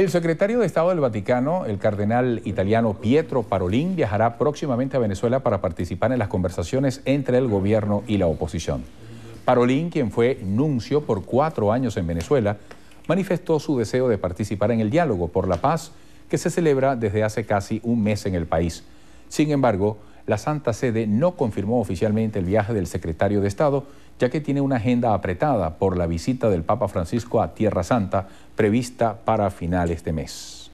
El secretario de Estado del Vaticano, el cardenal italiano Pietro Parolín, viajará próximamente a Venezuela para participar en las conversaciones entre el gobierno y la oposición. Parolín, quien fue nuncio por cuatro años en Venezuela, manifestó su deseo de participar en el diálogo por la paz que se celebra desde hace casi un mes en el país. Sin embargo, la Santa Sede no confirmó oficialmente el viaje del secretario de Estado, ya que tiene una agenda apretada por la visita del Papa Francisco a Tierra Santa prevista para finales de mes.